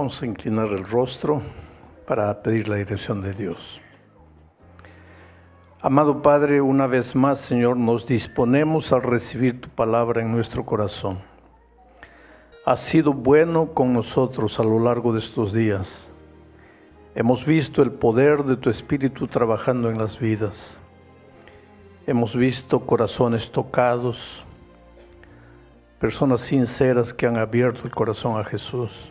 Vamos a inclinar el rostro para pedir la dirección de Dios. Amado Padre, una vez más, Señor, nos disponemos a recibir tu palabra en nuestro corazón. Has sido bueno con nosotros a lo largo de estos días. Hemos visto el poder de tu Espíritu trabajando en las vidas. Hemos visto corazones tocados, personas sinceras que han abierto el corazón a Jesús.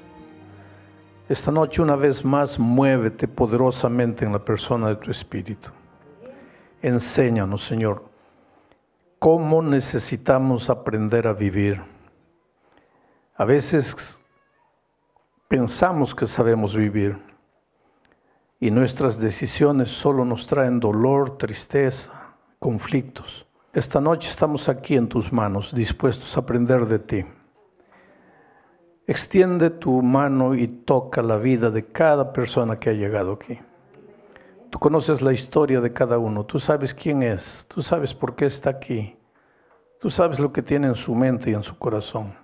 Esta noche una vez más muévete poderosamente en la persona de tu espíritu. Enséñanos, Señor, cómo necesitamos aprender a vivir. A veces pensamos que sabemos vivir y nuestras decisiones solo nos traen dolor, tristeza, conflictos. Esta noche estamos aquí en tus manos, dispuestos a aprender de ti. Extiende tu mano y toca la vida de cada persona que ha llegado aquí. Tú conoces la historia de cada uno, tú sabes quién es, tú sabes por qué está aquí, tú sabes lo que tiene en su mente y en su corazón.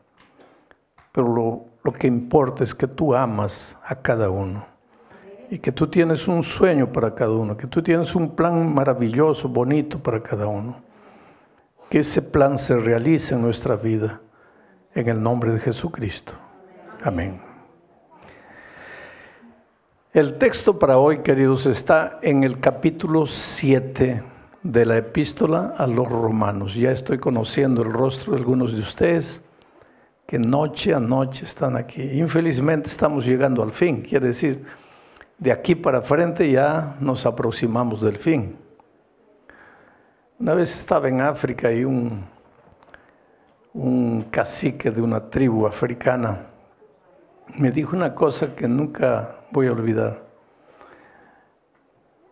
Pero lo, que importa es que tú amas a cada uno y que tú tienes un sueño para cada uno, que tú tienes un plan maravilloso, bonito para cada uno. Que ese plan se realice en nuestra vida, en el nombre de Jesucristo. Amén. El texto para hoy, queridos, está en el capítulo 7 de la epístola a los romanos. Ya estoy conociendo el rostro de algunos de ustedes que noche a noche están aquí. Infelizmente estamos llegando al fin, quiere decir, de aquí para frente ya nos aproximamos del fin. Una vez estaba en África y un, un cacique de una tribu africana me dijo una cosa que nunca voy a olvidar.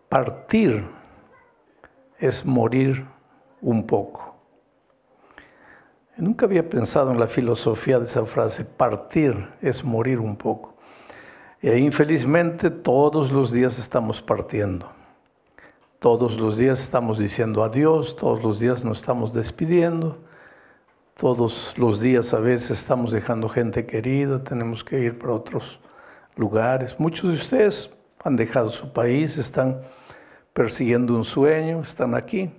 Partir es morir un poco. Nunca había pensado en la filosofía de esa frase, partir es morir un poco. E infelizmente todos los días estamos partiendo. Todos los días estamos diciendo adiós, todos los días nos estamos despidiendo todos los días a veces estamos dejando gente querida, tenemos que ir para otros lugares. Muchos de ustedes han dejado su país, están persiguiendo un sueño, están aquí.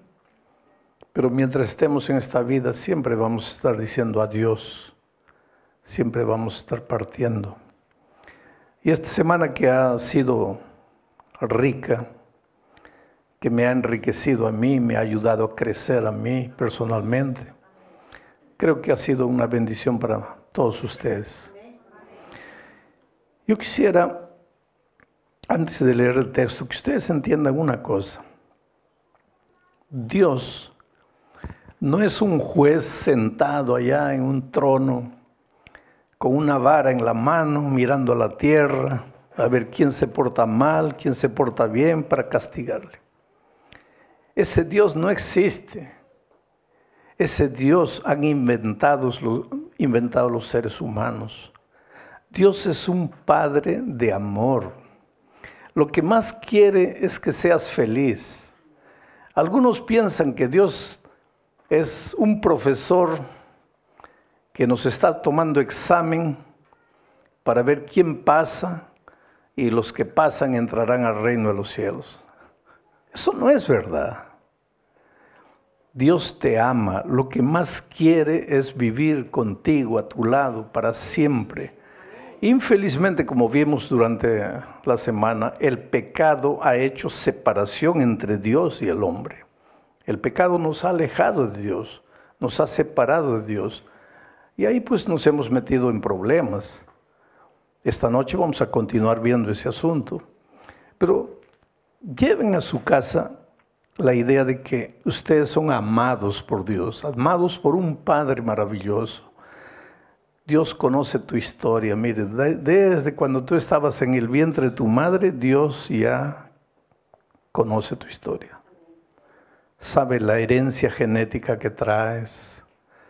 Pero mientras estemos en esta vida, siempre vamos a estar diciendo adiós, siempre vamos a estar partiendo. Y esta semana que ha sido rica, que me ha enriquecido a mí, me ha ayudado a crecer a mí personalmente creo que ha sido una bendición para todos ustedes. Yo quisiera, antes de leer el texto, que ustedes entiendan una cosa. Dios no es un juez sentado allá en un trono con una vara en la mano mirando a la tierra a ver quién se porta mal, quién se porta bien para castigarle. Ese Dios no existe ese Dios han inventado, inventado los seres humanos. Dios es un Padre de amor. Lo que más quiere es que seas feliz. Algunos piensan que Dios es un profesor que nos está tomando examen para ver quién pasa y los que pasan entrarán al reino de los cielos. Eso no es verdad. Dios te ama, lo que más quiere es vivir contigo, a tu lado, para siempre. Infelizmente, como vimos durante la semana, el pecado ha hecho separación entre Dios y el hombre. El pecado nos ha alejado de Dios, nos ha separado de Dios. Y ahí pues nos hemos metido en problemas. Esta noche vamos a continuar viendo ese asunto. Pero lleven a su casa la idea de que ustedes son amados por Dios, amados por un Padre maravilloso. Dios conoce tu historia, mire, desde cuando tú estabas en el vientre de tu madre, Dios ya conoce tu historia. Sabe la herencia genética que traes,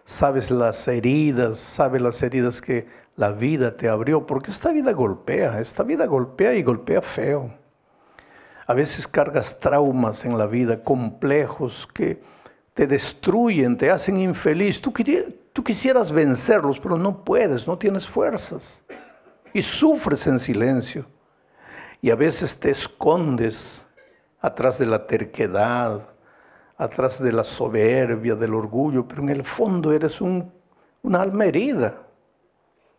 sabes las heridas, sabe las heridas que la vida te abrió, porque esta vida golpea, esta vida golpea y golpea feo. A veces cargas traumas en la vida, complejos que te destruyen, te hacen infeliz. Tú, quisieras vencerlos, pero no puedes, no tienes fuerzas. Y sufres en silencio. Y a veces te escondes atrás de la terquedad, atrás de la soberbia, del orgullo, pero en el fondo eres un, una alma herida.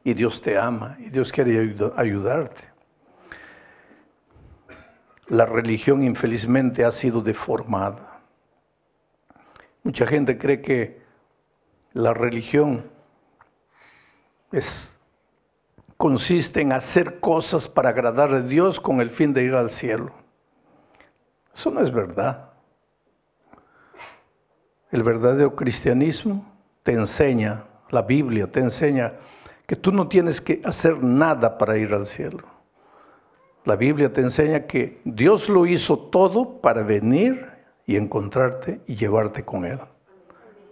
Y Dios te ama y Dios quiere ayudarte la religión infelizmente ha sido deformada. Mucha gente cree que la religión es, consiste en hacer cosas para agradar a Dios con el fin de ir al cielo. Eso no es verdad. El verdadero cristianismo te enseña, la Biblia te enseña que tú no tienes que hacer nada para ir al cielo. La Biblia te enseña que Dios lo hizo todo para venir y encontrarte y llevarte con Él.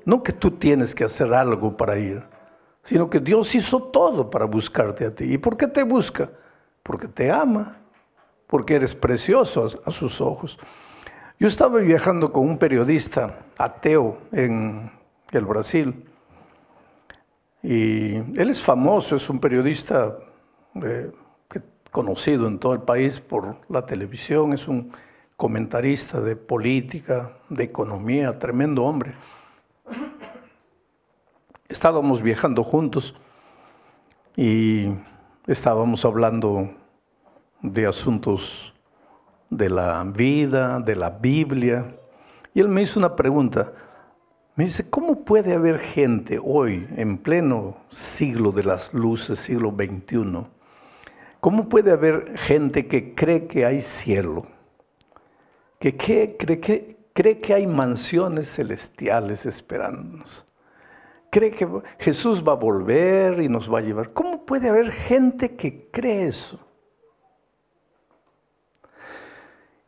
No que tú tienes que hacer algo para ir, sino que Dios hizo todo para buscarte a ti. ¿Y por qué te busca? Porque te ama, porque eres precioso a, sus ojos. Yo estaba viajando con un periodista ateo en el Brasil. Y él es famoso, es un periodista eh, conocido en todo el país por la televisión, es un comentarista de política, de economía, tremendo hombre. Estábamos viajando juntos y estábamos hablando de asuntos de la vida, de la Biblia, y él me hizo una pregunta. Me dice, ¿cómo puede haber gente hoy, en pleno siglo de las luces, siglo XXI, ¿Cómo puede haber gente que cree que hay cielo? Que cree, cree que hay mansiones celestiales esperándonos. Cree que Jesús va a volver y nos va a llevar. ¿Cómo puede haber gente que cree eso?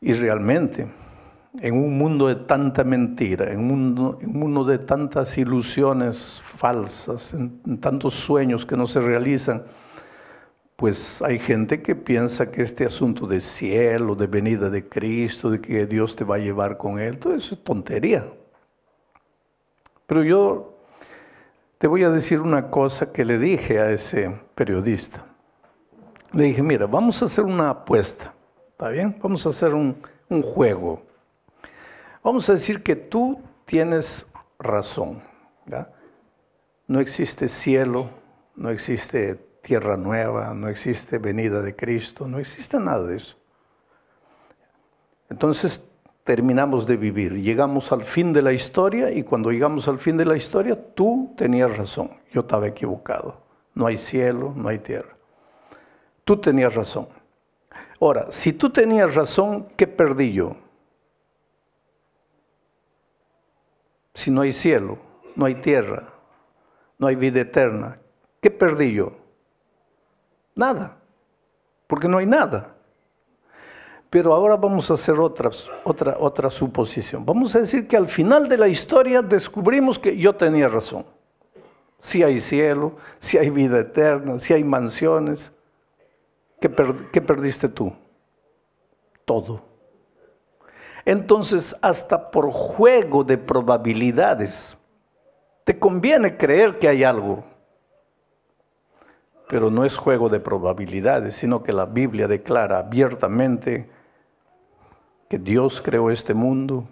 Y realmente, en un mundo de tanta mentira, en un mundo, de tantas ilusiones falsas, en tantos sueños que no se realizan, pues hay gente que piensa que este asunto de cielo, de venida de Cristo, de que Dios te va a llevar con Él, todo eso es tontería. Pero yo te voy a decir una cosa que le dije a ese periodista. Le dije, mira, vamos a hacer una apuesta, ¿está bien? Vamos a hacer un, juego. Vamos a decir que tú tienes razón. No existe cielo, no existe tierra nueva, no existe venida de Cristo, no existe nada de eso. Entonces terminamos de vivir, llegamos al fin de la historia y cuando llegamos al fin de la historia, tú tenías razón, yo estaba equivocado. No hay cielo, no hay tierra. Tú tenías razón. Ahora, si tú tenías razón, ¿qué perdí yo? Si no hay cielo, no hay tierra, no hay vida eterna, ¿qué perdí yo? Nada, porque no hay nada. Pero ahora vamos a hacer otra, otra, otra suposición. Vamos a decir que al final de la historia descubrimos que yo tenía razón. Si hay cielo, si hay vida eterna, si hay mansiones. ¿Qué, qué perdiste tú? Todo. Entonces, hasta por juego de probabilidades, te conviene creer que hay algo pero no es juego de probabilidades, sino que la Biblia declara abiertamente que Dios creó este mundo,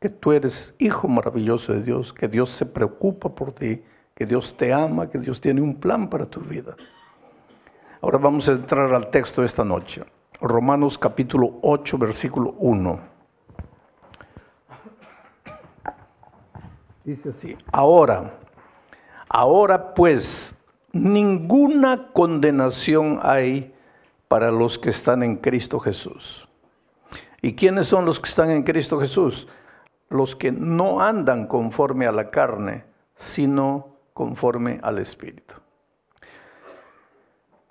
que tú eres hijo maravilloso de Dios, que Dios se preocupa por ti, que Dios te ama, que Dios tiene un plan para tu vida. Ahora vamos a entrar al texto de esta noche. Romanos capítulo 8, versículo 1. Dice así, ahora, ahora pues ninguna condenación hay para los que están en Cristo Jesús. ¿Y quiénes son los que están en Cristo Jesús? Los que no andan conforme a la carne, sino conforme al Espíritu.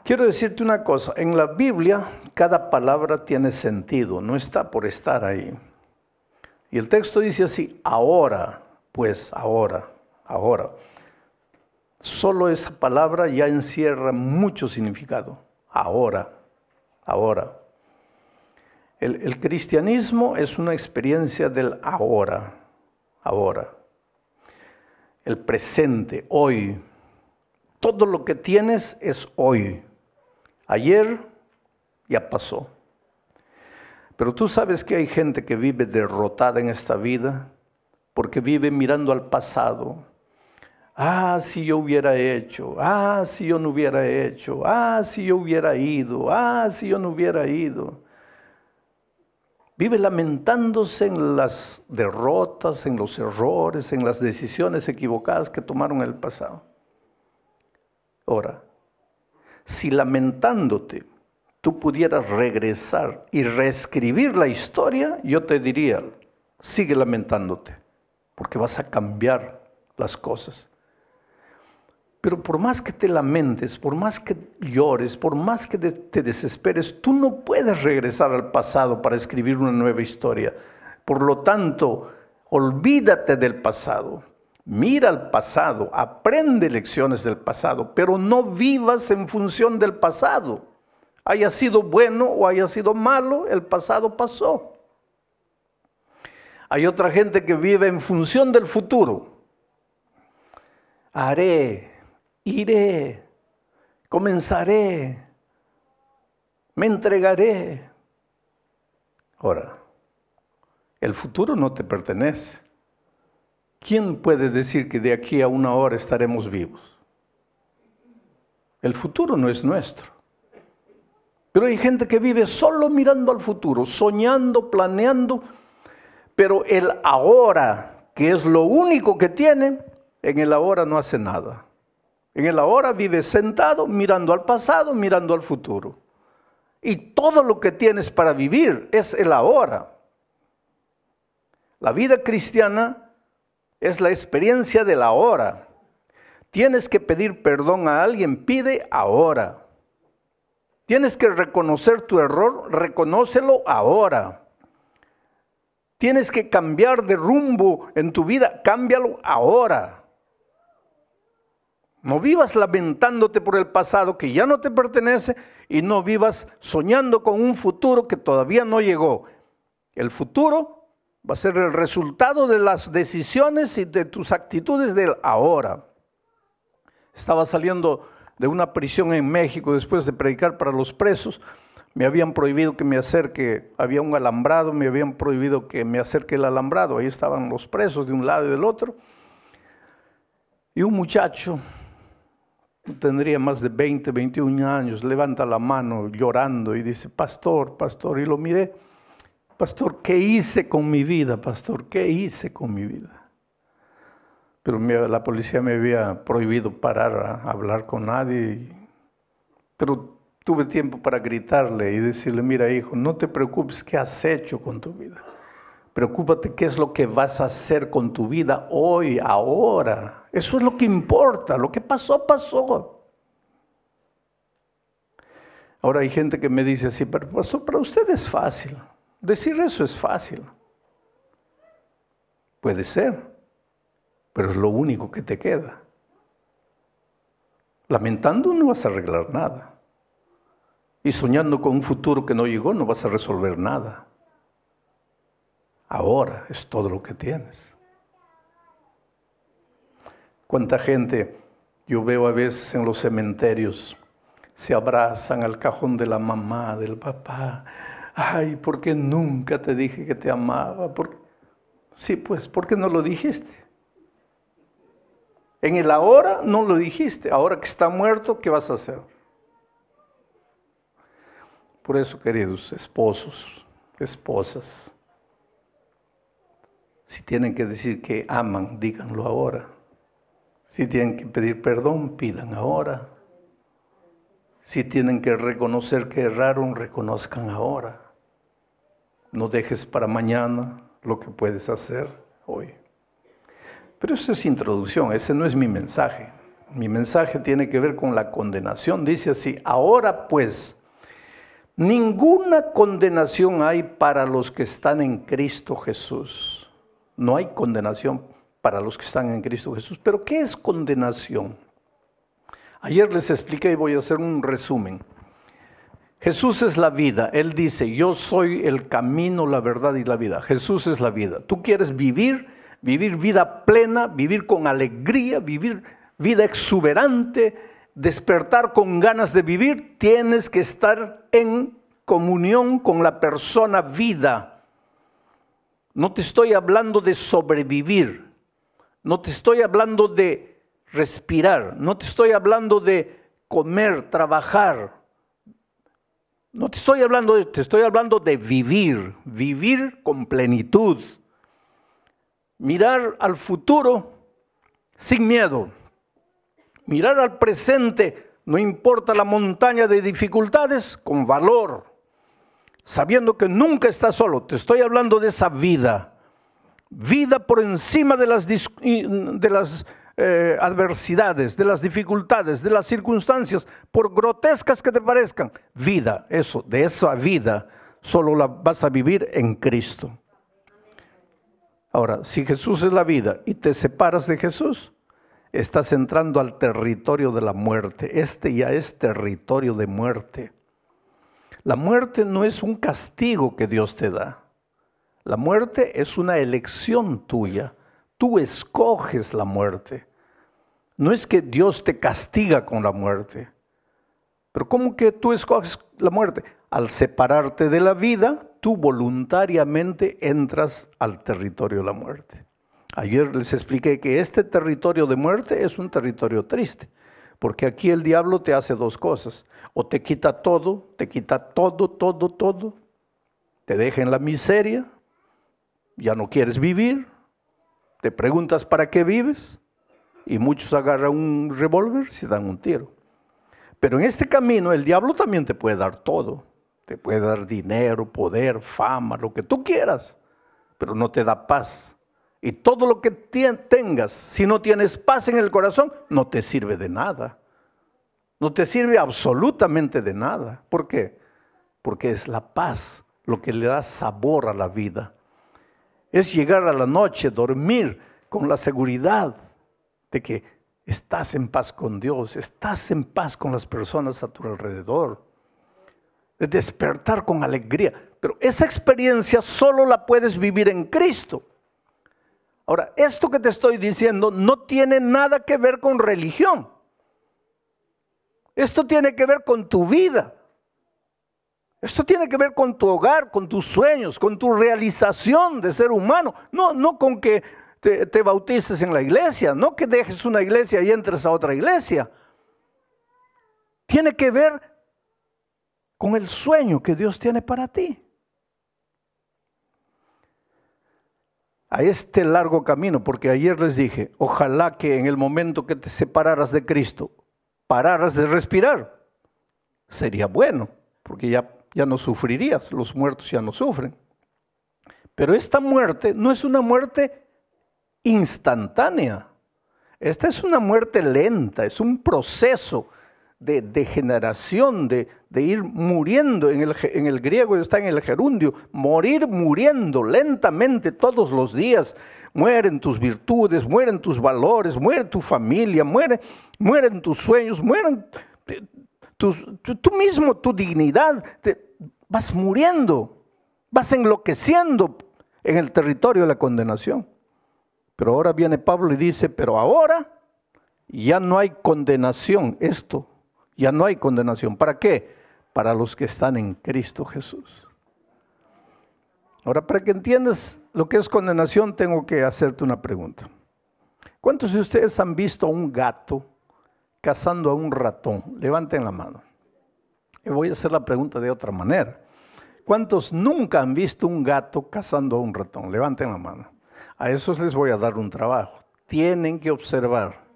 Quiero decirte una cosa, en la Biblia cada palabra tiene sentido, no está por estar ahí. Y el texto dice así, ahora, pues ahora, ahora. Solo esa palabra ya encierra mucho significado. Ahora, ahora. El, el cristianismo es una experiencia del ahora, ahora. El presente, hoy. Todo lo que tienes es hoy. Ayer ya pasó. Pero tú sabes que hay gente que vive derrotada en esta vida porque vive mirando al pasado, Ah, si yo hubiera hecho, ah, si yo no hubiera hecho, ah, si yo hubiera ido, ah, si yo no hubiera ido. Vive lamentándose en las derrotas, en los errores, en las decisiones equivocadas que tomaron en el pasado. Ahora, si lamentándote tú pudieras regresar y reescribir la historia, yo te diría, sigue lamentándote, porque vas a cambiar las cosas. Pero por más que te lamentes, por más que llores, por más que te desesperes, tú no puedes regresar al pasado para escribir una nueva historia. Por lo tanto, olvídate del pasado. Mira al pasado, aprende lecciones del pasado, pero no vivas en función del pasado. Haya sido bueno o haya sido malo, el pasado pasó. Hay otra gente que vive en función del futuro. Haré, iré, comenzaré, me entregaré. Ahora, el futuro no te pertenece. ¿Quién puede decir que de aquí a una hora estaremos vivos? El futuro no es nuestro. Pero hay gente que vive solo mirando al futuro, soñando, planeando, pero el ahora, que es lo único que tiene, en el ahora no hace nada. En el ahora vives sentado mirando al pasado, mirando al futuro. Y todo lo que tienes para vivir es el ahora. La vida cristiana es la experiencia del ahora. Tienes que pedir perdón a alguien, pide ahora. Tienes que reconocer tu error, reconócelo ahora. Tienes que cambiar de rumbo en tu vida, cámbialo ahora. No vivas lamentándote por el pasado que ya no te pertenece y no vivas soñando con un futuro que todavía no llegó. El futuro va a ser el resultado de las decisiones y de tus actitudes del ahora. Estaba saliendo de una prisión en México después de predicar para los presos. Me habían prohibido que me acerque, había un alambrado, me habían prohibido que me acerque el alambrado. Ahí estaban los presos de un lado y del otro. Y un muchacho tendría más de 20, 21 años, levanta la mano llorando y dice, pastor, pastor, y lo miré, pastor, ¿qué hice con mi vida, pastor? ¿Qué hice con mi vida? Pero la policía me había prohibido parar a hablar con nadie, pero tuve tiempo para gritarle y decirle, mira hijo, no te preocupes, ¿qué has hecho con tu vida? Preocúpate qué es lo que vas a hacer con tu vida hoy, ahora. Eso es lo que importa. Lo que pasó, pasó. Ahora hay gente que me dice así, pero para usted es fácil. Decir eso es fácil. Puede ser, pero es lo único que te queda. Lamentando no vas a arreglar nada. Y soñando con un futuro que no llegó no vas a resolver nada ahora es todo lo que tienes. Cuánta gente yo veo a veces en los cementerios, se abrazan al cajón de la mamá, del papá. Ay, ¿por qué nunca te dije que te amaba? ¿Por... Sí, pues, ¿por qué no lo dijiste? En el ahora no lo dijiste. Ahora que está muerto, ¿qué vas a hacer? Por eso, queridos esposos, esposas, si tienen que decir que aman, díganlo ahora. Si tienen que pedir perdón, pidan ahora. Si tienen que reconocer que erraron, reconozcan ahora. No dejes para mañana lo que puedes hacer hoy. Pero eso es introducción, ese no es mi mensaje. Mi mensaje tiene que ver con la condenación. Dice así, ahora pues, ninguna condenación hay para los que están en Cristo Jesús no hay condenación para los que están en Cristo Jesús. Pero ¿qué es condenación? Ayer les expliqué y voy a hacer un resumen. Jesús es la vida. Él dice, yo soy el camino, la verdad y la vida. Jesús es la vida. Tú quieres vivir, vivir vida plena, vivir con alegría, vivir vida exuberante, despertar con ganas de vivir. Tienes que estar en comunión con la persona vida no te estoy hablando de sobrevivir, no te estoy hablando de respirar, no te estoy hablando de comer, trabajar. No te estoy hablando de, te estoy hablando de vivir, vivir con plenitud. Mirar al futuro sin miedo. Mirar al presente, no importa la montaña de dificultades, con valor sabiendo que nunca estás solo. Te estoy hablando de esa vida. Vida por encima de las, eh, adversidades, de las dificultades, de las circunstancias, por grotescas que te parezcan. Vida, eso, de esa vida solo la vas a vivir en Cristo. Ahora, si Jesús es la vida y te separas de Jesús, estás entrando al territorio de la muerte. Este ya es territorio de muerte. La muerte no es un castigo que Dios te da. La muerte es una elección tuya. Tú escoges la muerte. No es que Dios te castiga con la muerte. Pero ¿cómo que tú escoges la muerte? Al separarte de la vida, tú voluntariamente entras al territorio de la muerte. Ayer les expliqué que este territorio de muerte es un territorio triste. Porque aquí el diablo te hace dos cosas. O te quita todo, te quita todo, todo, todo. Te deja en la miseria. Ya no quieres vivir. Te preguntas para qué vives. Y muchos agarran un revólver y se dan un tiro. Pero en este camino el diablo también te puede dar todo. Te puede dar dinero, poder, fama, lo que tú quieras. Pero no te da paz. Y todo lo que tengas, si no tienes paz en el corazón, no te sirve de nada. No te sirve absolutamente de nada. ¿Por qué? Porque es la paz lo que le da sabor a la vida. Es llegar a la noche, dormir con la seguridad de que estás en paz con Dios, estás en paz con las personas a tu alrededor. De despertar con alegría. Pero esa experiencia solo la puedes vivir en Cristo. Ahora, esto que te estoy diciendo no tiene nada que ver con religión. Esto tiene que ver con tu vida. Esto tiene que ver con tu hogar, con tus sueños, con tu realización de ser humano. No, no con que te, te, bautices en la iglesia, no que dejes una iglesia y entres a otra iglesia. Tiene que ver con el sueño que Dios tiene para ti. a este largo camino, porque ayer les dije, ojalá que en el momento que te separaras de Cristo, pararas de respirar. Sería bueno, porque ya, ya no sufrirías, los muertos ya no sufren. Pero esta muerte no es una muerte instantánea. Esta es una muerte lenta, es un proceso de degeneración, de, ir muriendo, en el, en el griego está en el gerundio, morir muriendo lentamente todos los días. Mueren tus virtudes, mueren tus valores, muere tu familia, mueren tus sueños, mueren eh, tú mismo, tu dignidad. Te, vas muriendo, vas enloqueciendo en el territorio de la condenación. Pero ahora viene Pablo y dice, pero ahora ya no hay condenación. Esto ya no hay condenación. ¿Para qué? Para los que están en Cristo Jesús. Ahora, para que entiendas lo que es condenación, tengo que hacerte una pregunta. ¿Cuántos de ustedes han visto a un gato cazando a un ratón? Levanten la mano. Y voy a hacer la pregunta de otra manera. ¿Cuántos nunca han visto un gato cazando a un ratón? Levanten la mano. A esos les voy a dar un trabajo. Tienen que observar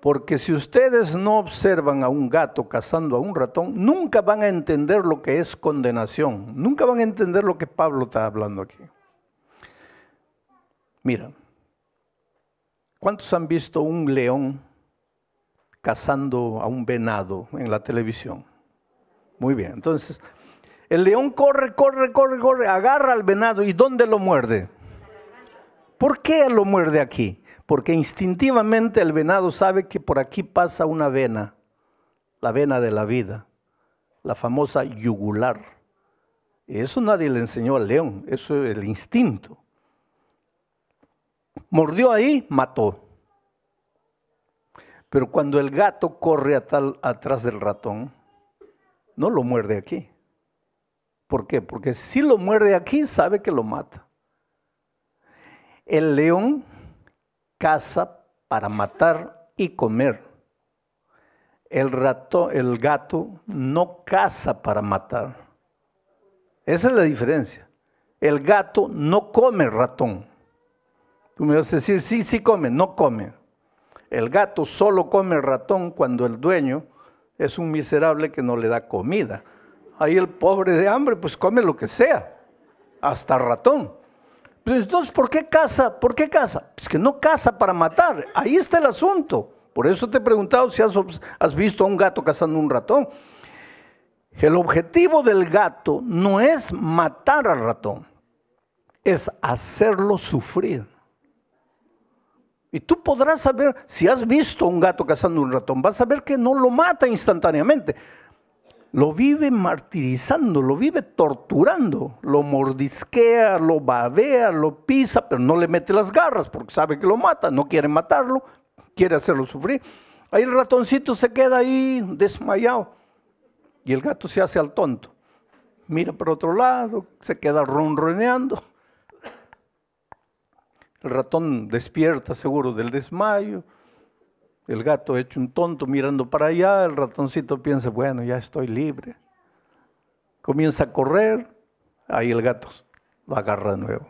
porque si ustedes no observan a un gato cazando a un ratón, nunca van a entender lo que es condenación. Nunca van a entender lo que Pablo está hablando aquí. Mira, ¿cuántos han visto un león cazando a un venado en la televisión? Muy bien, entonces, el león corre, corre, corre, corre, agarra al venado y ¿dónde lo muerde? ¿Por qué lo muerde aquí? porque instintivamente el venado sabe que por aquí pasa una vena, la vena de la vida, la famosa yugular. Eso nadie le enseñó al león, eso es el instinto. Mordió ahí, mató. Pero cuando el gato corre a tal, atrás del ratón, no lo muerde aquí. ¿Por qué? Porque si lo muerde aquí, sabe que lo mata. El león caza para matar y comer. El, el gato no caza para matar. Esa es la diferencia. El gato no come ratón. Tú me vas a decir, sí, sí come, no come. El gato solo come ratón cuando el dueño es un miserable que no le da comida. Ahí el pobre de hambre pues come lo que sea, hasta ratón entonces, pues, ¿por qué caza? ¿Por qué caza? Es pues, que no caza para matar. Ahí está el asunto. Por eso te he preguntado si has, has visto a un gato cazando un ratón. El objetivo del gato no es matar al ratón, es hacerlo sufrir. Y tú podrás saber, si has visto a un gato cazando un ratón, vas a ver que no lo mata instantáneamente, lo vive martirizando, lo vive torturando, lo mordisquea, lo babea, lo pisa, pero no le mete las garras porque sabe que lo mata, no quiere matarlo, quiere hacerlo sufrir. Ahí el ratoncito se queda ahí desmayado y el gato se hace al tonto. Mira por otro lado, se queda ronroneando. El ratón despierta seguro del desmayo el gato hecho un tonto mirando para allá, el ratoncito piensa, bueno, ya estoy libre. Comienza a correr, ahí el gato lo agarra de nuevo.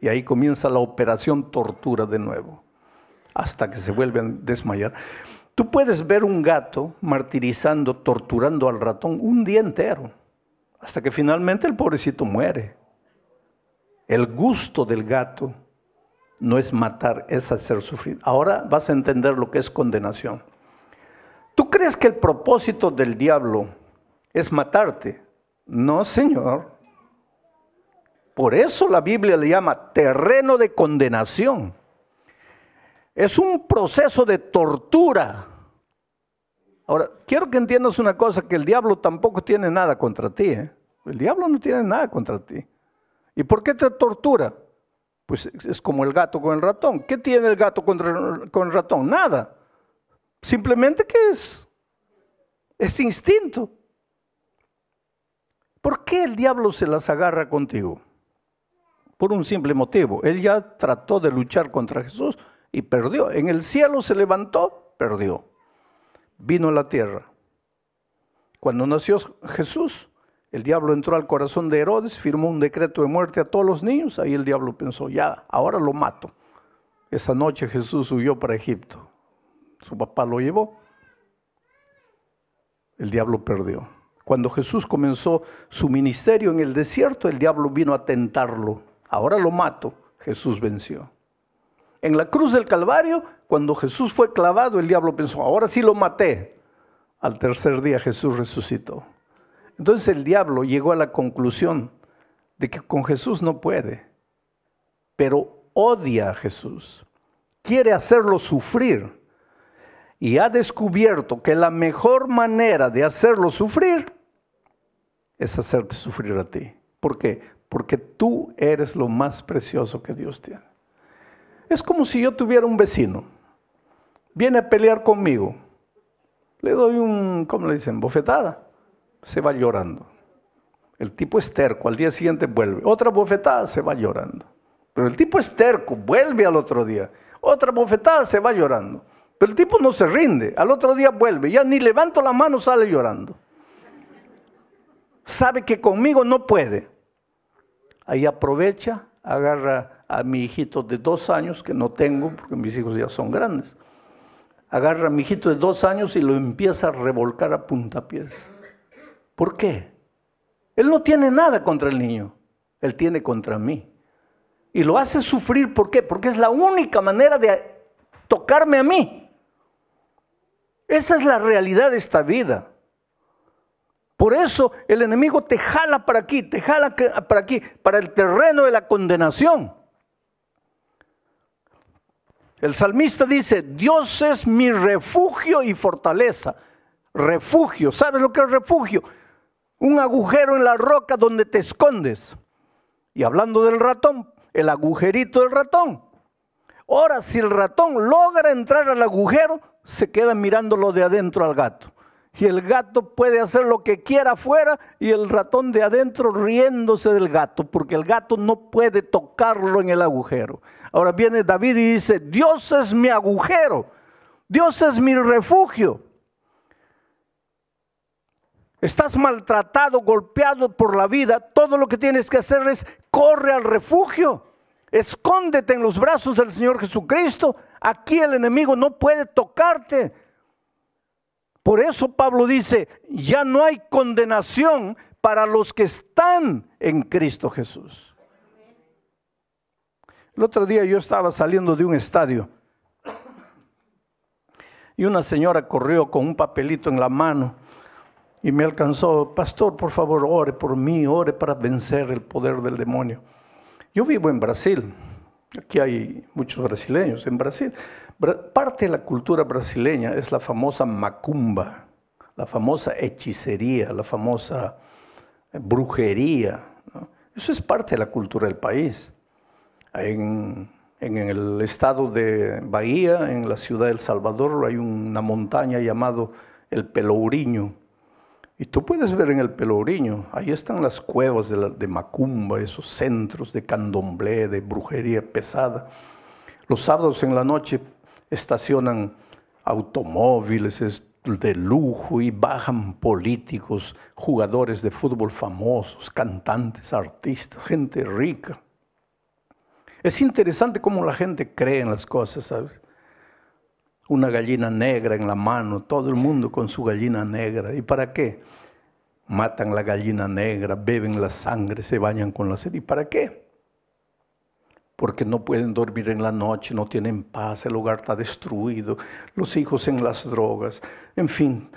Y ahí comienza la operación tortura de nuevo, hasta que se vuelven a desmayar. Tú puedes ver un gato martirizando, torturando al ratón un día entero, hasta que finalmente el pobrecito muere. El gusto del gato no es matar, es hacer sufrir. Ahora vas a entender lo que es condenación. ¿Tú crees que el propósito del diablo es matarte? No, Señor. Por eso la Biblia le llama terreno de condenación. Es un proceso de tortura. Ahora, quiero que entiendas una cosa, que el diablo tampoco tiene nada contra ti. ¿eh? El diablo no tiene nada contra ti. ¿Y por qué te tortura? Pues es como el gato con el ratón. ¿Qué tiene el gato con el ratón? Nada. Simplemente que es, es instinto. ¿Por qué el diablo se las agarra contigo? Por un simple motivo. Él ya trató de luchar contra Jesús y perdió. En el cielo se levantó, perdió. Vino a la tierra. Cuando nació Jesús, el diablo entró al corazón de Herodes, firmó un decreto de muerte a todos los niños. Ahí el diablo pensó, ya, ahora lo mato. Esa noche Jesús huyó para Egipto. Su papá lo llevó. El diablo perdió. Cuando Jesús comenzó su ministerio en el desierto, el diablo vino a tentarlo. Ahora lo mato. Jesús venció. En la cruz del Calvario, cuando Jesús fue clavado, el diablo pensó, ahora sí lo maté. Al tercer día Jesús resucitó. Entonces el diablo llegó a la conclusión de que con Jesús no puede, pero odia a Jesús, quiere hacerlo sufrir y ha descubierto que la mejor manera de hacerlo sufrir es hacerte sufrir a ti. ¿Por qué? Porque tú eres lo más precioso que Dios tiene. Es como si yo tuviera un vecino, viene a pelear conmigo, le doy un, ¿cómo le dicen?, bofetada se va llorando. El tipo esterco al día siguiente vuelve. Otra bofetada se va llorando. Pero el tipo esterco vuelve al otro día. Otra bofetada se va llorando. Pero el tipo no se rinde, al otro día vuelve. Ya ni levanto la mano, sale llorando. Sabe que conmigo no puede. Ahí aprovecha, agarra a mi hijito de dos años, que no tengo, porque mis hijos ya son grandes. Agarra a mi hijito de dos años y lo empieza a revolcar a puntapiés ¿Por qué? Él no tiene nada contra el niño, él tiene contra mí. Y lo hace sufrir, ¿por qué? Porque es la única manera de tocarme a mí. Esa es la realidad de esta vida. Por eso el enemigo te jala para aquí, te jala para aquí, para el terreno de la condenación. El salmista dice, Dios es mi refugio y fortaleza. Refugio, ¿sabes lo que es refugio? un agujero en la roca donde te escondes. Y hablando del ratón, el agujerito del ratón. Ahora, si el ratón logra entrar al agujero, se queda mirándolo de adentro al gato. Y el gato puede hacer lo que quiera afuera y el ratón de adentro riéndose del gato, porque el gato no puede tocarlo en el agujero. Ahora viene David y dice, Dios es mi agujero, Dios es mi refugio estás maltratado, golpeado por la vida, todo lo que tienes que hacer es corre al refugio, escóndete en los brazos del Señor Jesucristo. Aquí el enemigo no puede tocarte. Por eso Pablo dice, ya no hay condenación para los que están en Cristo Jesús. El otro día yo estaba saliendo de un estadio y una señora corrió con un papelito en la mano y me alcanzó, pastor, por favor, ore por mí, ore para vencer el poder del demonio. Yo vivo en Brasil, aquí hay muchos brasileños en Brasil. Parte de la cultura brasileña es la famosa macumba, la famosa hechicería, la famosa eh, brujería. Eso es parte de la cultura del país. En, en el estado de Bahía, en la ciudad de El Salvador, hay una montaña llamado el Pelourinho y tú puedes ver en el Pelourinho, ahí están las cuevas de, Macumba, esos centros de candomblé, de brujería pesada. Los sábados en la noche estacionan automóviles de lujo y bajan políticos, jugadores de fútbol famosos, cantantes, artistas, gente rica. Es interesante cómo la gente cree en las cosas, ¿sabes? una gallina negra en la mano, todo el mundo con su gallina negra. ¿Y para qué? Matan la gallina negra, beben la sangre, se bañan con la sed. ¿Y para qué? Porque no pueden dormir en la noche, no tienen paz, el hogar está destruido, los hijos en las drogas, en fin,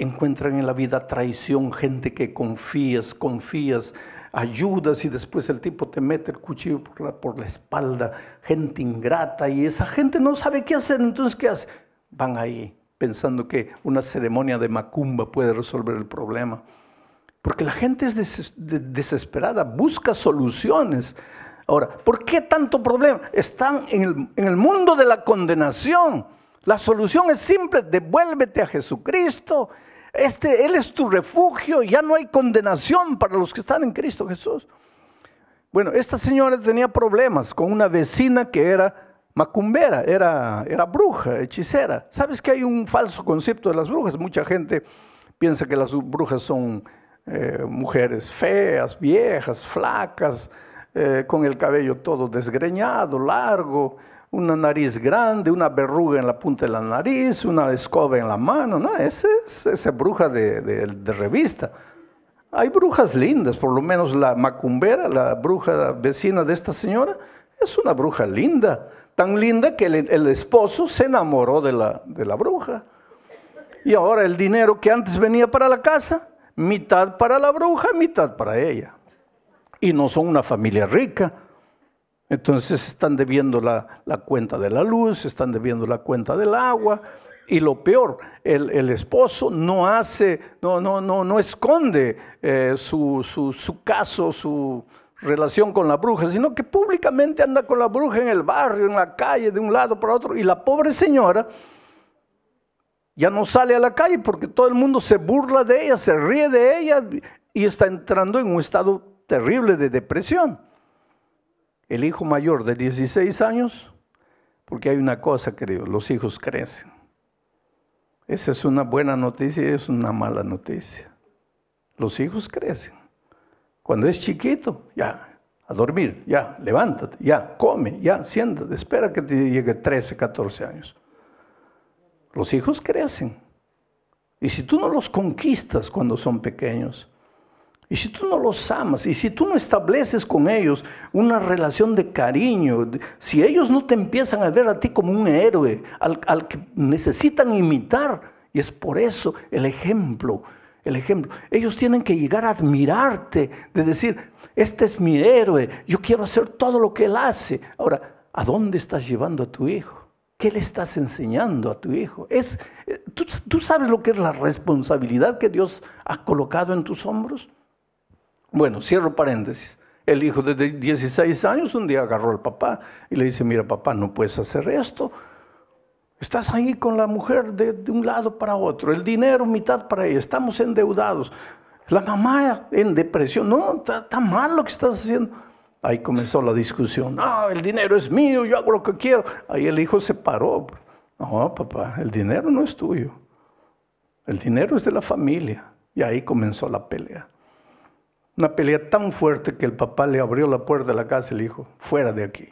encuentran en la vida traición, gente que confías, confías, ayudas y después el tipo te mete el cuchillo por la, por la espalda, gente ingrata y esa gente no sabe qué hacer, entonces ¿qué hace? Van ahí pensando que una ceremonia de macumba puede resolver el problema. Porque la gente es desesperada, busca soluciones. Ahora, ¿por qué tanto problema? Están en el, en el mundo de la condenación. La solución es simple, devuélvete a Jesucristo este, él es tu refugio, ya no hay condenación para los que están en Cristo Jesús. Bueno, esta señora tenía problemas con una vecina que era macumbera, era, era bruja, hechicera. ¿Sabes que hay un falso concepto de las brujas? Mucha gente piensa que las brujas son eh, mujeres feas, viejas, flacas, eh, con el cabello todo desgreñado, largo, una nariz grande, una verruga en la punta de la nariz, una escoba en la mano, no, esa es esa bruja de, revista. Hay brujas lindas, por lo menos la macumbera, la bruja vecina de esta señora, es una bruja linda, tan linda que el, esposo se enamoró de la, de la bruja. Y ahora el dinero que antes venía para la casa, mitad para la bruja, mitad para ella. Y no son una familia rica, entonces están debiendo la, cuenta de la luz, están debiendo la cuenta del agua. Y lo peor, el, esposo no hace, no, no, no, no esconde eh, su, su, caso, su relación con la bruja, sino que públicamente anda con la bruja en el barrio, en la calle, de un lado para otro. Y la pobre señora ya no sale a la calle porque todo el mundo se burla de ella, se ríe de ella y está entrando en un estado terrible de depresión el hijo mayor de 16 años, porque hay una cosa, querido, los hijos crecen. Esa es una buena noticia y es una mala noticia. Los hijos crecen. Cuando es chiquito, ya, a dormir, ya, levántate, ya, come, ya, siéntate, espera que te llegue 13, 14 años. Los hijos crecen. Y si tú no los conquistas cuando son pequeños, y si tú no los amas, y si tú no estableces con ellos una relación de cariño, si ellos no te empiezan a ver a ti como un héroe, al, que necesitan imitar, y es por eso el ejemplo, el ejemplo. Ellos tienen que llegar a admirarte, de decir, este es mi héroe, yo quiero hacer todo lo que él hace. Ahora, ¿a dónde estás llevando a tu hijo? ¿Qué le estás enseñando a tu hijo? Es, eh, ¿Tú sabes lo que es la responsabilidad que Dios ha colocado en tus hombros? Bueno, cierro paréntesis. El hijo de 16 años un día agarró al papá y le dice, mira papá, no puedes hacer esto. Estás ahí con la mujer de, un lado para otro, el dinero mitad para ella, estamos endeudados. La mamá en depresión, no, está, mal lo que estás haciendo. Ahí comenzó la discusión, No, el dinero es mío, yo hago lo que quiero. Ahí el hijo se paró. No, papá, el dinero no es tuyo. El dinero es de la familia. Y ahí comenzó la pelea. Una pelea tan fuerte que el papá le abrió la puerta de la casa y le dijo, fuera de aquí,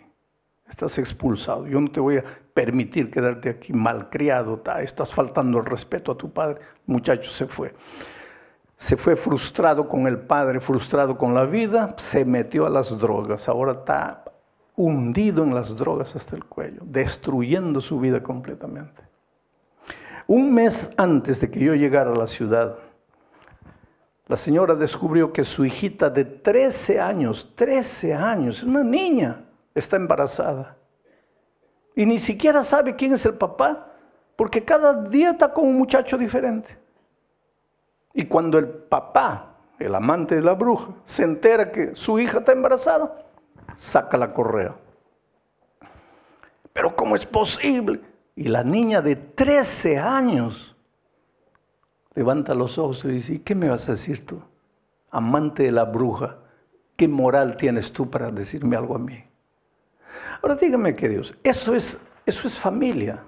estás expulsado, yo no te voy a permitir quedarte aquí malcriado, estás faltando el respeto a tu padre. muchacho se fue. Se fue frustrado con el padre, frustrado con la vida, se metió a las drogas, ahora está hundido en las drogas hasta el cuello, destruyendo su vida completamente. Un mes antes de que yo llegara a la ciudad, la señora descubrió que su hijita de 13 años, 13 años, una niña, está embarazada. Y ni siquiera sabe quién es el papá, porque cada día está con un muchacho diferente. Y cuando el papá, el amante de la bruja, se entera que su hija está embarazada, saca la correa. Pero ¿cómo es posible? Y la niña de 13 años levanta los ojos y dice, qué me vas a decir tú? Amante de la bruja, ¿qué moral tienes tú para decirme algo a mí? Ahora dígame, Dios eso es, eso es familia,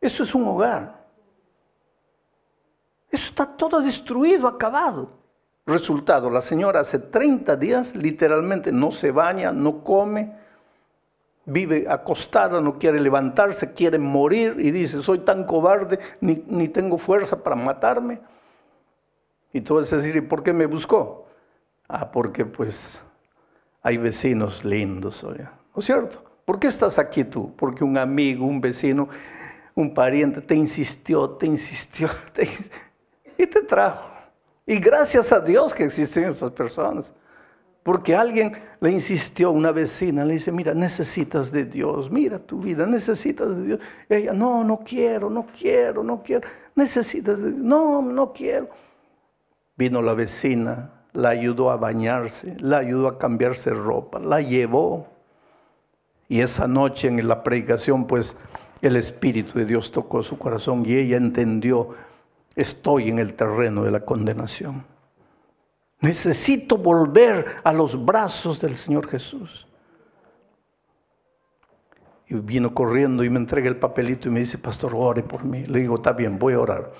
eso es un hogar, eso está todo destruido, acabado. Resultado, la señora hace 30 días literalmente no se baña, no come, vive acostada, no quiere levantarse, quiere morir y dice, soy tan cobarde, ni, tengo fuerza para matarme. Y tú vas a decir, ¿y por qué me buscó? Ah, porque pues hay vecinos lindos, oye. ¿no es cierto? ¿Por qué estás aquí tú? Porque un amigo, un vecino, un pariente te insistió, te insistió, te insistió y te trajo. Y gracias a Dios que existen estas personas porque alguien le insistió, una vecina le dice, mira, necesitas de Dios, mira tu vida, necesitas de Dios. ella, no, no quiero, no quiero, no quiero, necesitas de Dios, no, no quiero. Vino la vecina, la ayudó a bañarse, la ayudó a cambiarse ropa, la llevó. Y esa noche en la predicación, pues el Espíritu de Dios tocó su corazón y ella entendió, estoy en el terreno de la condenación. Necesito volver a los brazos del Señor Jesús. Y vino corriendo y me entrega el papelito y me dice, pastor, ore por mí. Le digo, está bien, voy a orar.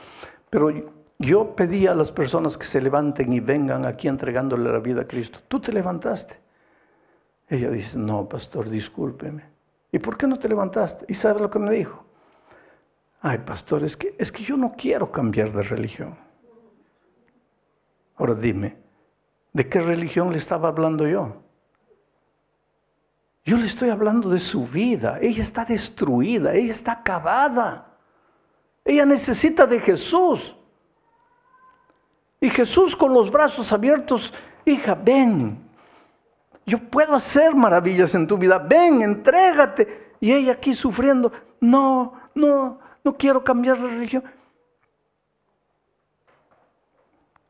Pero yo pedí a las personas que se levanten y vengan aquí entregándole la vida a Cristo. Tú te levantaste. Ella dice, no, pastor, discúlpeme. ¿Y por qué no te levantaste? ¿Y sabes lo que me dijo? Ay, pastor, es que, es que yo no quiero cambiar de religión. Ahora dime, ¿De qué religión le estaba hablando yo? Yo le estoy hablando de su vida. Ella está destruida, ella está acabada. Ella necesita de Jesús. Y Jesús con los brazos abiertos, hija, ven. Yo puedo hacer maravillas en tu vida. Ven, entrégate. Y ella aquí sufriendo, no, no, no quiero cambiar de religión.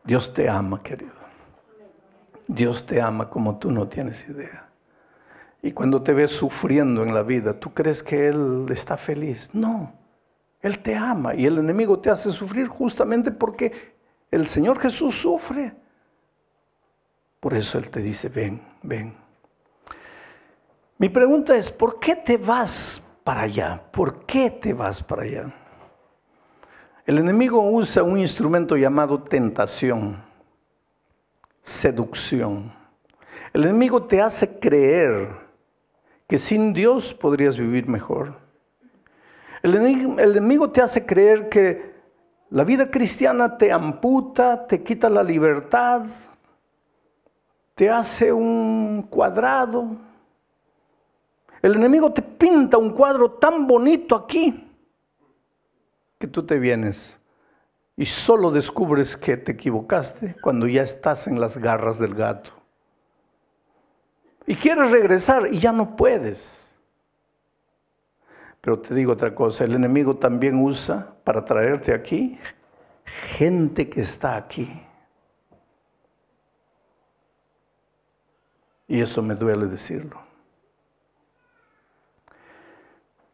Dios te ama, querido. Dios te ama como tú no tienes idea. Y cuando te ves sufriendo en la vida, ¿tú crees que Él está feliz? No, Él te ama y el enemigo te hace sufrir justamente porque el Señor Jesús sufre. Por eso Él te dice, ven, ven. Mi pregunta es, ¿por qué te vas para allá? ¿Por qué te vas para allá? El enemigo usa un instrumento llamado tentación seducción. El enemigo te hace creer que sin Dios podrías vivir mejor. El enemigo, te hace creer que la vida cristiana te amputa, te quita la libertad, te hace un cuadrado. El enemigo te pinta un cuadro tan bonito aquí que tú te vienes y solo descubres que te equivocaste cuando ya estás en las garras del gato. Y quieres regresar y ya no puedes. Pero te digo otra cosa, el enemigo también usa para traerte aquí gente que está aquí. Y eso me duele decirlo.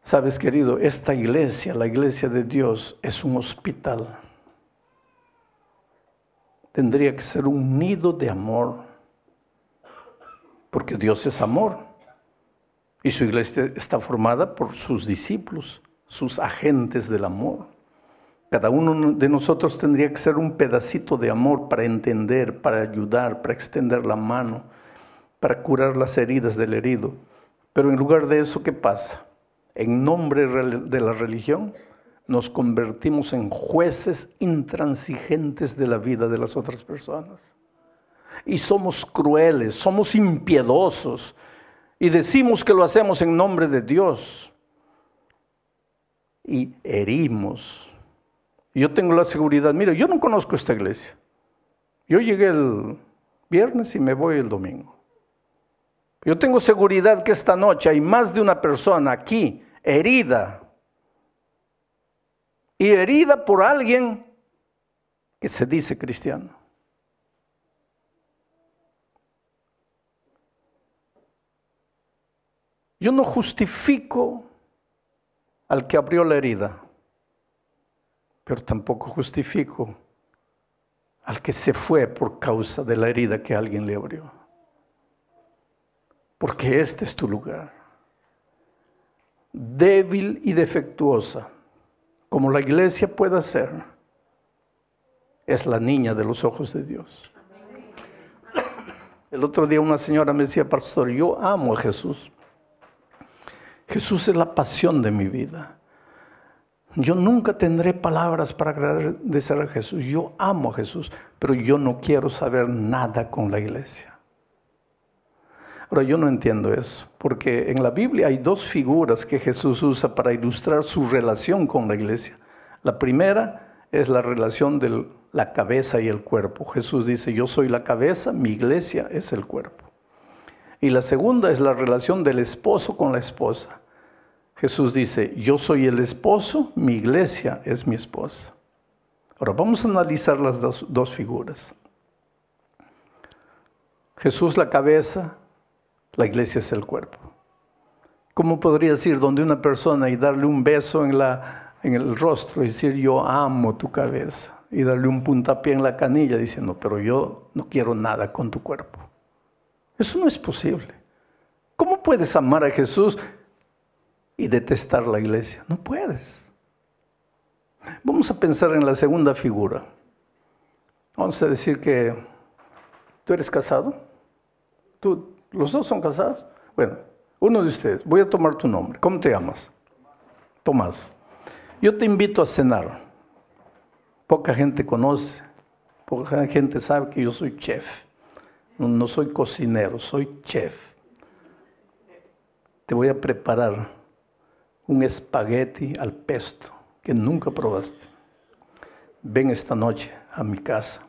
Sabes, querido, esta iglesia, la iglesia de Dios, es un hospital tendría que ser un nido de amor, porque Dios es amor y su iglesia está formada por sus discípulos, sus agentes del amor. Cada uno de nosotros tendría que ser un pedacito de amor para entender, para ayudar, para extender la mano, para curar las heridas del herido. Pero en lugar de eso, ¿qué pasa? En nombre de la religión, nos convertimos en jueces intransigentes de la vida de las otras personas. Y somos crueles, somos impiedosos y decimos que lo hacemos en nombre de Dios. Y herimos. Yo tengo la seguridad, Mira, yo no conozco esta iglesia. Yo llegué el viernes y me voy el domingo. Yo tengo seguridad que esta noche hay más de una persona aquí herida y herida por alguien que se dice cristiano. Yo no justifico al que abrió la herida, pero tampoco justifico al que se fue por causa de la herida que alguien le abrió. Porque este es tu lugar, débil y defectuosa como la iglesia pueda ser, es la niña de los ojos de Dios. El otro día una señora me decía, pastor, yo amo a Jesús. Jesús es la pasión de mi vida. Yo nunca tendré palabras para agradecer a Jesús. Yo amo a Jesús, pero yo no quiero saber nada con la iglesia. Ahora, yo no entiendo eso, porque en la Biblia hay dos figuras que Jesús usa para ilustrar su relación con la iglesia. La primera es la relación de la cabeza y el cuerpo. Jesús dice, yo soy la cabeza, mi iglesia es el cuerpo. Y la segunda es la relación del esposo con la esposa. Jesús dice, yo soy el esposo, mi iglesia es mi esposa. Ahora vamos a analizar las dos, dos figuras. Jesús la cabeza, la iglesia es el cuerpo. ¿Cómo podrías ir donde una persona y darle un beso en, la, en el rostro y decir yo amo tu cabeza? Y darle un puntapié en la canilla diciendo, pero yo no quiero nada con tu cuerpo. Eso no es posible. ¿Cómo puedes amar a Jesús y detestar la iglesia? No puedes. Vamos a pensar en la segunda figura. Vamos a decir que tú eres casado. Tú, ¿Los dos son casados? Bueno, uno de ustedes, voy a tomar tu nombre. ¿Cómo te llamas? Tomás. Yo te invito a cenar. Poca gente conoce, poca gente sabe que yo soy chef. No, soy cocinero, soy chef. Te voy a preparar un espagueti al pesto que nunca probaste. Ven esta noche a mi casa.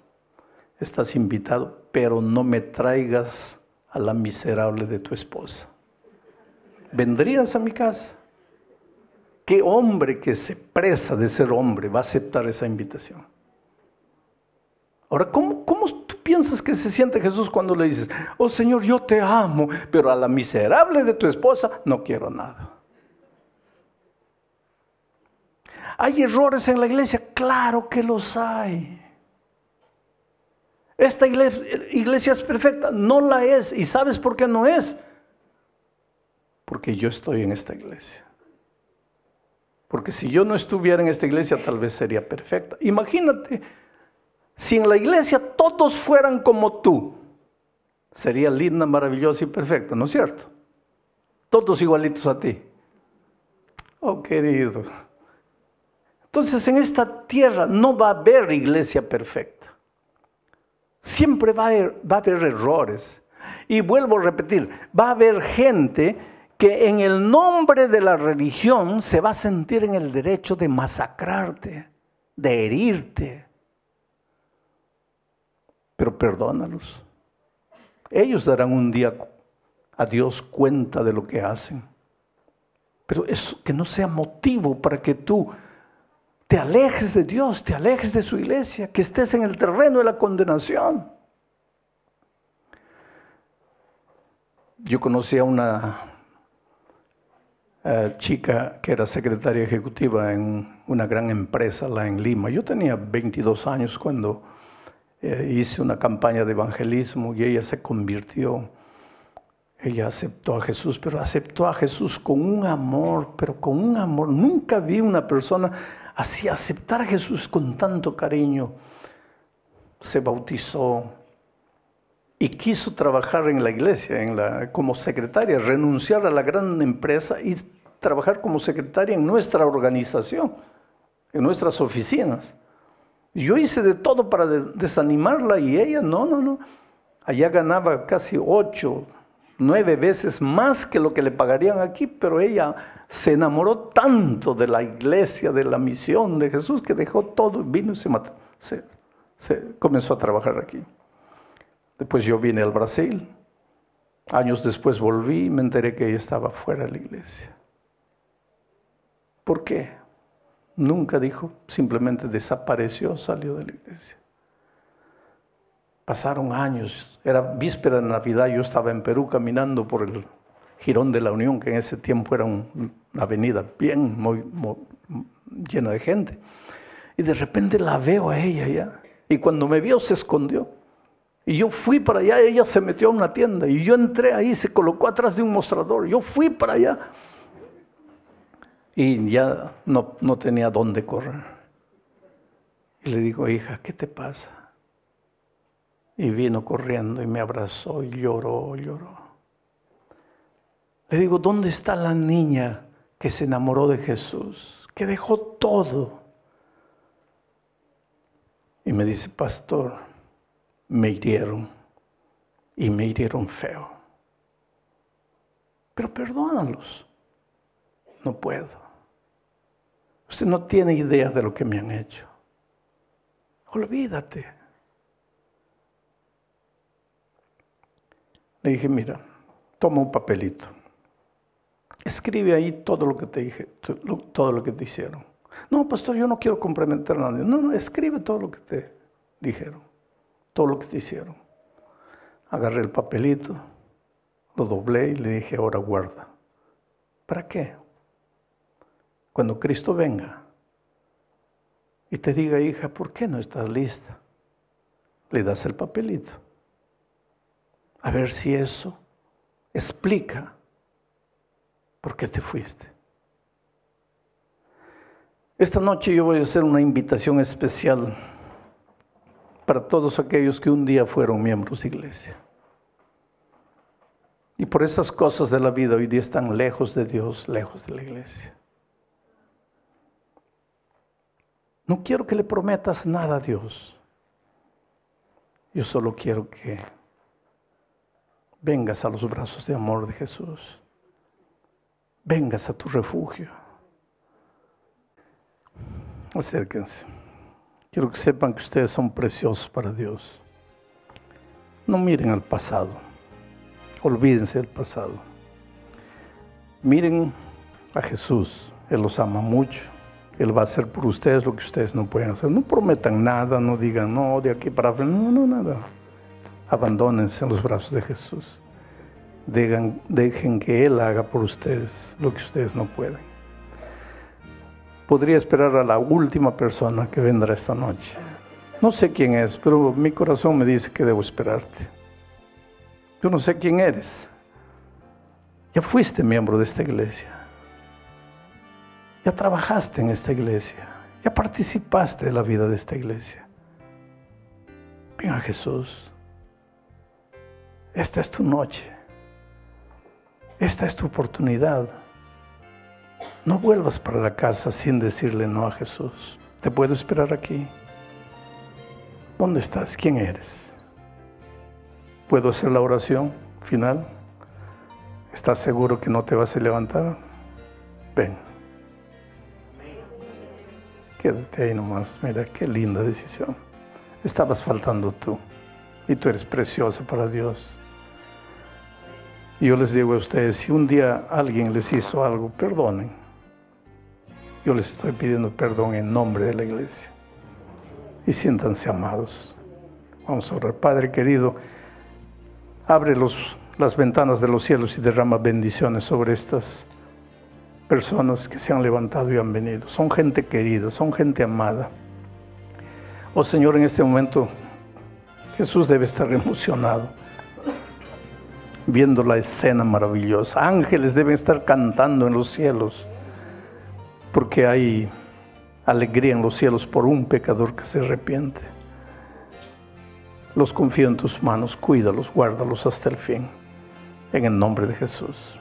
Estás invitado, pero no me traigas a la miserable de tu esposa? ¿Vendrías a mi casa? ¿Qué hombre que se presa de ser hombre va a aceptar esa invitación? Ahora, ¿cómo, tú piensas que se siente Jesús cuando le dices, oh Señor, yo te amo, pero a la miserable de tu esposa no quiero nada? ¿Hay errores en la iglesia? Claro que los hay. Esta iglesia, es perfecta. No la es. ¿Y sabes por qué no es? Porque yo estoy en esta iglesia. Porque si yo no estuviera en esta iglesia, tal vez sería perfecta. Imagínate, si en la iglesia todos fueran como tú, sería linda, maravillosa y perfecta, ¿no es cierto? Todos igualitos a ti. Oh, querido. Entonces en esta tierra no va a haber iglesia perfecta. Siempre va a, haber, errores. Y vuelvo a repetir, va a haber gente que en el nombre de la religión se va a sentir en el derecho de masacrarte, de herirte. Pero perdónalos. Ellos darán un día a Dios cuenta de lo que hacen. Pero eso que no sea motivo para que tú te alejes de Dios, te alejes de su iglesia, que estés en el terreno de la condenación. Yo conocí a una eh, chica que era secretaria ejecutiva en una gran empresa, la en Lima. Yo tenía 22 años cuando eh, hice una campaña de evangelismo y ella se convirtió. Ella aceptó a Jesús, pero aceptó a Jesús con un amor, pero con un amor. Nunca vi una persona así aceptar a Jesús con tanto cariño, se bautizó y quiso trabajar en la iglesia en la, como secretaria, renunciar a la gran empresa y trabajar como secretaria en nuestra organización, en nuestras oficinas. Yo hice de todo para desanimarla y ella, no, no, no. Allá ganaba casi ocho nueve veces más que lo que le pagarían aquí, pero ella se enamoró tanto de la iglesia, de la misión de Jesús, que dejó todo, vino y se, mató, se, comenzó a trabajar aquí. Después yo vine al Brasil, años después volví y me enteré que ella estaba fuera de la iglesia. ¿Por qué? Nunca dijo, simplemente desapareció, salió de la iglesia. Pasaron años, era víspera de Navidad, yo estaba en Perú caminando por el Girón de la Unión, que en ese tiempo era una avenida bien muy, llena de gente. Y de repente la veo a ella ya. Y cuando me vio se escondió. Y yo fui para allá, ella se metió a una tienda. Y yo entré ahí, se colocó atrás de un mostrador. Yo fui para allá. Y ya no, no tenía dónde correr. Y le digo, hija, ¿qué te pasa? Y vino corriendo y me abrazó y lloró, lloró. Le digo, ¿dónde está la niña que se enamoró de Jesús? Que dejó todo. Y me dice, pastor, me hirieron y me hirieron feo. Pero perdónalos. No puedo. Usted no tiene idea de lo que me han hecho. Olvídate. Le dije, mira, toma un papelito. Escribe ahí todo lo que te dije, todo lo que te hicieron. No, pastor, yo no quiero comprometer a nadie. No, no, escribe todo lo que te dijeron, todo lo que te hicieron. Agarré el papelito, lo doblé y le dije, ahora guarda. ¿Para qué? Cuando Cristo venga y te diga, hija, ¿por qué no estás lista? Le das el papelito. A ver si eso explica por qué te fuiste. Esta noche yo voy a hacer una invitación especial para todos aquellos que un día fueron miembros de iglesia. Y por esas cosas de la vida hoy día están lejos de Dios, lejos de la iglesia. No quiero que le prometas nada a Dios. Yo solo quiero que vengas a los brazos de amor de Jesús. Vengas a tu refugio. Acérquense. Quiero que sepan que ustedes son preciosos para Dios. No miren al pasado. Olvídense del pasado. Miren a Jesús. Él los ama mucho. Él va a hacer por ustedes lo que ustedes no pueden hacer. No prometan nada, no digan, no, de aquí para afuera. No, no, nada abandónense en los brazos de Jesús. dejen que Él haga por ustedes lo que ustedes no pueden. Podría esperar a la última persona que vendrá esta noche. No sé quién es, pero mi corazón me dice que debo esperarte. Yo no sé quién eres. Ya fuiste miembro de esta iglesia. Ya trabajaste en esta iglesia. Ya participaste de la vida de esta iglesia. Ven a Jesús. Esta es tu noche. Esta es tu oportunidad. No vuelvas para la casa sin decirle no a Jesús. Te puedo esperar aquí. ¿Dónde estás? ¿Quién eres? ¿Puedo hacer la oración final? ¿Estás seguro que no te vas a levantar? Ven. Quédate ahí nomás. Mira, qué linda decisión. Estabas faltando tú. Y tú eres preciosa para Dios. Yo les digo a ustedes, si un día alguien les hizo algo, perdonen. Yo les estoy pidiendo perdón en nombre de la iglesia. Y siéntanse amados. Vamos a orar. Padre querido, abre los, las ventanas de los cielos y derrama bendiciones sobre estas personas que se han levantado y han venido. Son gente querida, son gente amada. Oh Señor, en este momento Jesús debe estar emocionado viendo la escena maravillosa. Ángeles deben estar cantando en los cielos, porque hay alegría en los cielos por un pecador que se arrepiente. Los confío en tus manos, cuídalos, guárdalos hasta el fin, en el nombre de Jesús.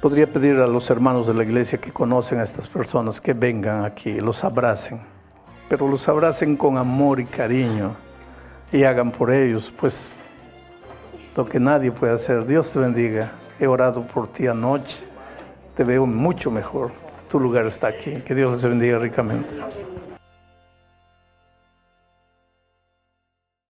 Podría pedir a los hermanos de la iglesia que conocen a estas personas que vengan aquí, los abracen, pero los abracen con amor y cariño y hagan por ellos, pues lo que nadie puede hacer. Dios te bendiga. He orado por ti anoche. Te veo mucho mejor. Tu lugar está aquí. Que Dios te bendiga ricamente.